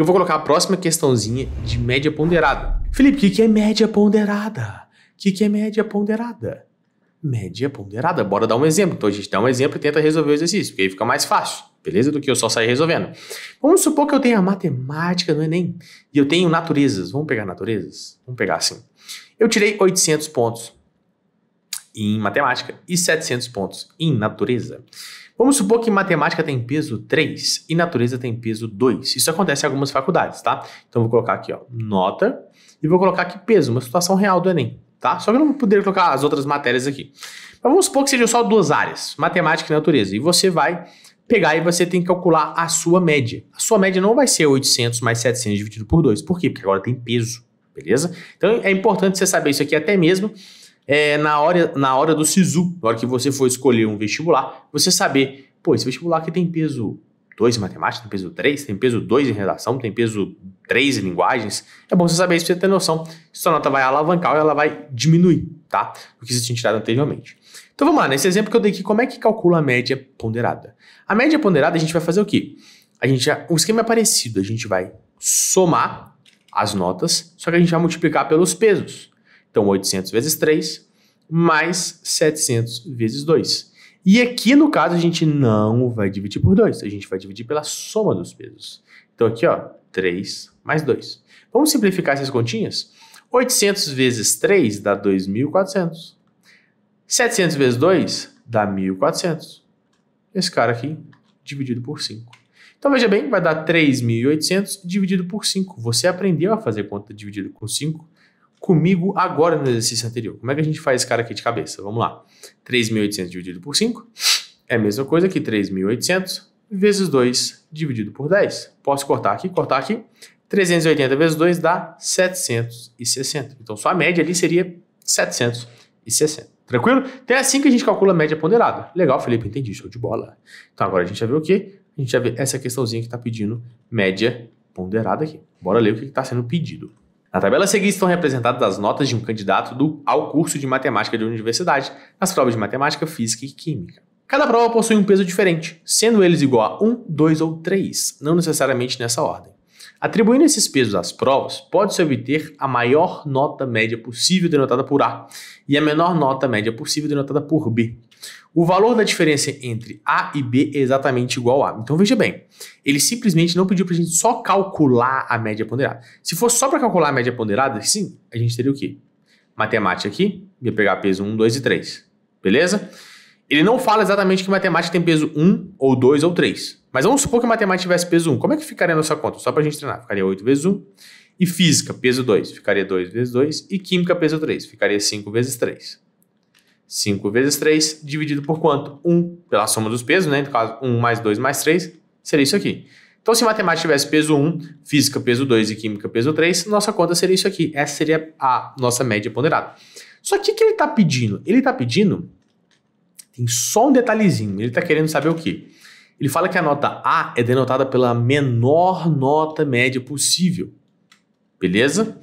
eu vou colocar a próxima questãozinha de média ponderada. Felipe, o que, que é média ponderada? O que, que é média ponderada? Média ponderada. Bora dar um exemplo. Então a gente dá um exemplo e tenta resolver o exercício, porque aí fica mais fácil, beleza? Do que eu só sair resolvendo. Vamos supor que eu tenha matemática no Enem é e eu tenho naturezas. Vamos pegar naturezas? Vamos pegar assim. Eu tirei 800 pontos em matemática e 700 pontos em natureza. Vamos supor que matemática tem peso 3 e natureza tem peso 2. Isso acontece em algumas faculdades, tá? Então vou colocar aqui, ó, nota e vou colocar aqui peso, uma situação real do ENEM, tá? Só que eu não poder colocar as outras matérias aqui. Mas vamos supor que sejam só duas áreas, matemática e natureza, e você vai pegar e você tem que calcular a sua média. A sua média não vai ser 800 mais 700 dividido por 2. Por quê? Porque agora tem peso, beleza? Então é importante você saber isso aqui até mesmo é, na, hora, na hora do SISU, na hora que você for escolher um vestibular, você saber, pô, esse vestibular aqui tem peso 2 em matemática, tem peso 3, tem peso 2 em redação, tem peso 3 em linguagens. É bom você saber isso para você ter noção se sua nota vai alavancar ou ela vai diminuir, tá? Do que você tinha tirado anteriormente. Então vamos lá, nesse exemplo que eu dei aqui, como é que calcula a média ponderada? A média ponderada a gente vai fazer o quê? A gente já, o esquema é parecido, a gente vai somar as notas, só que a gente vai multiplicar pelos pesos. Então, 800 vezes 3 mais 700 vezes 2. E aqui, no caso, a gente não vai dividir por 2, a gente vai dividir pela soma dos pesos. Então, aqui, ó, 3 mais 2. Vamos simplificar essas continhas? 800 vezes 3 dá 2.400. 700 vezes 2 dá 1.400. Esse cara aqui dividido por 5. Então veja bem, vai dar 3.800 dividido por 5. Você aprendeu a fazer conta dividida por 5 comigo agora no exercício anterior. Como é que a gente faz esse cara aqui de cabeça? Vamos lá. 3.800 dividido por 5 é a mesma coisa que 3.800 vezes 2 dividido por 10. Posso cortar aqui, cortar aqui. 380 vezes 2 dá 760. Então, sua média ali seria 760. Tranquilo? Então é assim que a gente calcula a média ponderada. Legal, Felipe, entendi, show de bola. Então agora a gente já vê o quê? A gente já vê essa questãozinha que está pedindo média ponderada aqui. Bora ler o que está sendo pedido. Na tabela a seguir estão representadas as notas de um candidato do, ao curso de matemática de universidade, nas provas de matemática, física e química. Cada prova possui um peso diferente, sendo eles igual a 1, 2 ou 3, não necessariamente nessa ordem. Atribuindo esses pesos às provas, pode-se obter a maior nota média possível denotada por A e a menor nota média possível denotada por B, o valor da diferença entre A e B é exatamente igual a A. Então veja bem, ele simplesmente não pediu para a gente só calcular a média ponderada. Se fosse só para calcular a média ponderada, sim, a gente teria o quê? Matemática aqui, ia pegar peso 1, 2 e 3. Beleza? Ele não fala exatamente que matemática tem peso 1, ou 2, ou 3. Mas vamos supor que matemática tivesse peso 1. Como é que ficaria a nossa conta? Só para a gente treinar. Ficaria 8 vezes 1. E física, peso 2, ficaria 2 vezes 2. E química, peso 3, ficaria 5 vezes 3. 5 vezes 3 dividido por quanto? 1 pela soma dos pesos, né? No caso, 1 mais 2 mais 3 seria isso aqui. Então, se matemática tivesse peso 1, física peso 2 e química peso 3, nossa conta seria isso aqui. Essa seria a nossa média ponderada. Só que o que ele está pedindo? Ele está pedindo. Tem só um detalhezinho. Ele está querendo saber o quê? Ele fala que a nota A é denotada pela menor nota média possível. Beleza?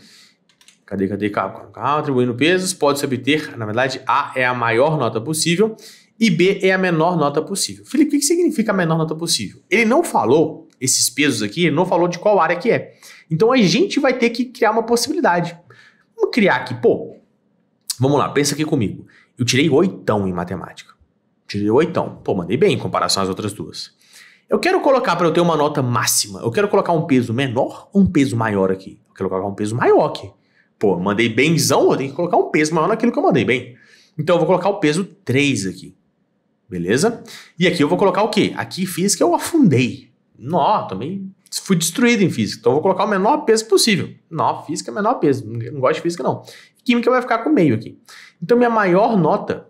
Cadê, cadê? Calma, calma. Atribuindo pesos, pode-se obter, na verdade, A é a maior nota possível e B é a menor nota possível. Felipe, o que significa a menor nota possível? Ele não falou, esses pesos aqui, ele não falou de qual área que é. Então a gente vai ter que criar uma possibilidade. Vamos criar aqui, pô. Vamos lá, pensa aqui comigo. Eu tirei oitão em matemática. Tirei oitão. Pô, mandei bem em comparação às outras duas. Eu quero colocar para eu ter uma nota máxima. Eu quero colocar um peso menor ou um peso maior aqui? Eu quero colocar um peso maior aqui. Pô, mandei bemzão, eu tenho que colocar um peso maior naquilo que eu mandei bem. Então eu vou colocar o peso 3 aqui. Beleza? E aqui eu vou colocar o quê? Aqui física eu afundei. Nó, também fui destruído em física. Então eu vou colocar o menor peso possível. Nó, física é menor peso. Não gosto de física, não. Química vai ficar com meio aqui. Então minha maior nota,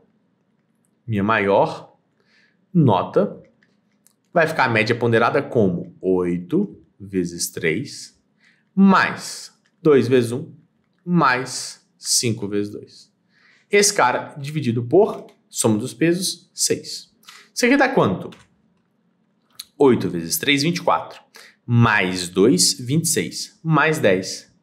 minha maior nota vai ficar a média ponderada como 8 vezes 3 mais 2 vezes 1 mais 5 vezes 2. Esse cara dividido por soma dos pesos, 6. Isso aqui dá quanto? 8 vezes 3, 24. Mais 2, 26. Mais 10,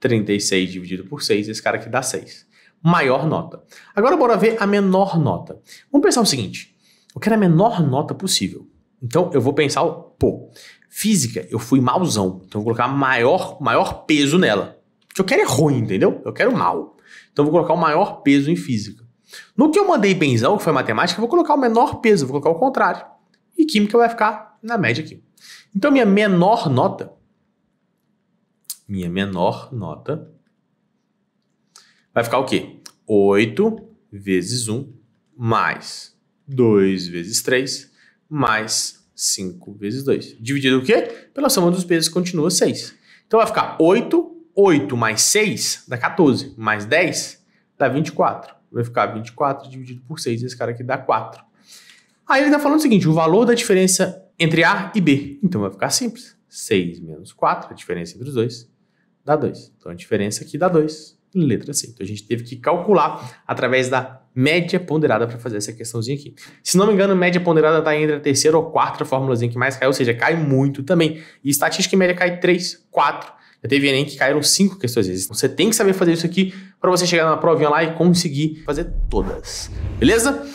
36 dividido por 6. Esse cara aqui dá 6. Maior nota. Agora bora ver a menor nota. Vamos pensar o seguinte. Eu quero a menor nota possível. Então eu vou pensar, pô, física eu fui mauzão. Então eu vou colocar maior, maior peso nela que eu quero é ruim, entendeu? Eu quero mal. Então eu vou colocar o maior peso em física. No que eu mandei benzão, que foi matemática, eu vou colocar o menor peso, vou colocar o contrário. E química vai ficar na média aqui. Então minha menor nota, minha menor nota, vai ficar o quê? 8 vezes 1 mais 2 vezes 3 mais 5 vezes 2. Dividido o quê? Pela soma dos pesos continua 6. Então vai ficar 8 8 mais 6 dá 14, mais 10 dá 24. Vai ficar 24 dividido por 6, esse cara aqui dá 4. Aí ele está falando o seguinte, o valor da diferença entre A e B. Então vai ficar simples. 6 menos 4, a diferença entre os dois, dá 2. Então a diferença aqui dá 2, letra C. Então a gente teve que calcular através da média ponderada para fazer essa questãozinha aqui. Se não me engano, média ponderada está entre a terceira ou quarta formulazinha que mais cai, ou seja, cai muito também. E estatística e média cai 3, 4. Já teve Enem que caíram cinco questões vezes. Você tem que saber fazer isso aqui para você chegar na provinha lá e conseguir fazer todas. Beleza?